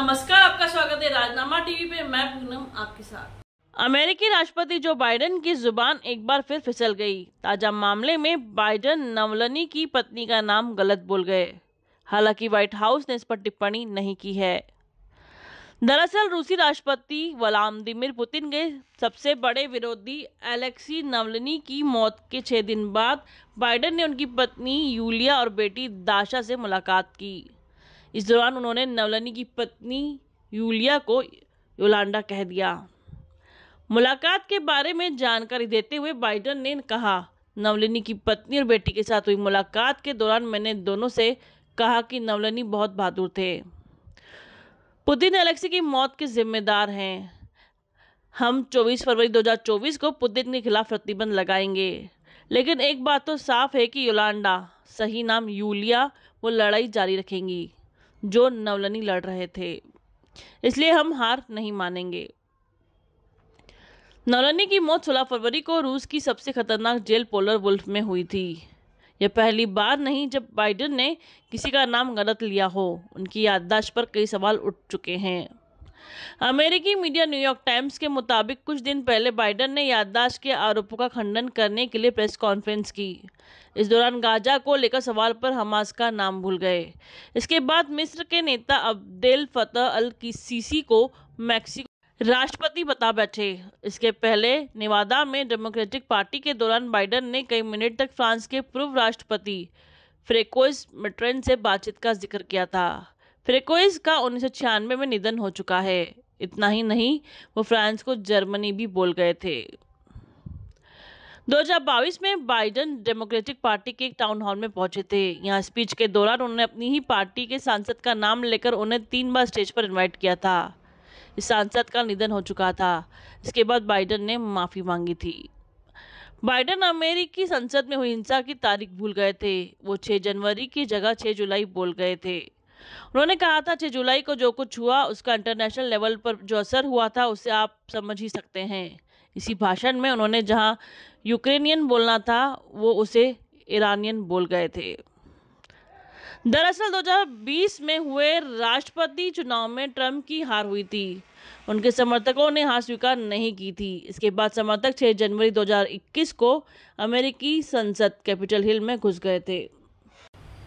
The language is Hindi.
नमस्कार आपका स्वागत है राजनामा टीवी पे मैं पूनम आपके साथ अमेरिकी राष्ट्रपति जो बाइडेन की जुबान एक बार फिर फिसल गई ताजा मामले में बाइडेन नवलनी की पत्नी का नाम गलत बोल गए हालांकि व्हाइट हाउस ने इस पर टिप्पणी नहीं की है दरअसल रूसी राष्ट्रपति व्लादिमिर पुतिन के सबसे बड़े विरोधी एलेक्सी नवलनी की मौत के छः दिन बाद बाइडेन ने उनकी पत्नी यूलिया और बेटी दाशा से मुलाकात की इस दौरान उन्होंने नवलनी की पत्नी यूलिया को योलांडा कह दिया मुलाकात के बारे में जानकारी देते हुए बाइडन ने कहा नवलिनी की पत्नी और बेटी के साथ हुई मुलाकात के दौरान मैंने दोनों से कहा कि नवलनी बहुत बहादुर थे पुतिन अलेक्सी की मौत के जिम्मेदार हैं हम 24 फरवरी 2024 को पुतिन के खिलाफ प्रतिबंध लगाएंगे लेकिन एक बात तो साफ है कि योलांडा सही नाम यूलिया वो लड़ाई जारी रखेंगी जो नवलनी लड़ रहे थे इसलिए हम हार नहीं मानेंगे नवलनी की मौत 16 फरवरी को रूस की सबसे खतरनाक जेल पोलर वुल्फ में हुई थी यह पहली बार नहीं जब बाइडेन ने किसी का नाम गलत लिया हो उनकी याददाश्त पर कई सवाल उठ चुके हैं अमेरिकी मीडिया न्यूयॉर्क टाइम्स के मुताबिक कुछ दिन पहले बाइडन ने याददाश्त के आरोपों का खंडन करने के लिए प्रेस कॉन्फ्रेंस की इस दौरान गाजा को लेकर सवाल पर हमास का नाम भूल गए इसके बाद मिस्र के नेता अब्देल फतह अल सीसी को मैक्सिको राष्ट्रपति बता बैठे इसके पहले निवादा में डेमोक्रेटिक पार्टी के दौरान बाइडन ने कई मिनट तक फ्रांस के पूर्व राष्ट्रपति फ्रेकोइस मिट्रेन से बातचीत का जिक्र किया था फ्रेकोइस का उन्नीस में निधन हो चुका है इतना ही नहीं वो फ्रांस को जर्मनी भी बोल गए थे 2022 में बाइडन डेमोक्रेटिक पार्टी के एक टाउन हॉल में पहुंचे थे यहाँ स्पीच के दौरान उन्होंने अपनी ही पार्टी के सांसद का नाम लेकर उन्हें तीन बार स्टेज पर इनवाइट किया था इस सांसद का निधन हो चुका था इसके बाद बाइडन ने माफ़ी मांगी थी बाइडन अमेरिकी संसद में हुई हिंसा की तारीख भूल गए थे वो 6 जनवरी की जगह 6 जुलाई बोल गए थे उन्होंने कहा था छः जुलाई को जो कुछ हुआ उसका इंटरनेशनल लेवल पर जो असर हुआ था उसे आप समझ ही सकते हैं इसी भाषण में उन्होंने जहाँ यूक्रेनियन बोलना था वो उसे ईरानियन बोल गए थे दरअसल 2020 में हुए राष्ट्रपति चुनाव में ट्रंप की हार हुई थी उनके समर्थकों ने हार स्वीकार नहीं की थी इसके बाद समर्थक 6 जनवरी 2021 को अमेरिकी संसद कैपिटल हिल में घुस गए थे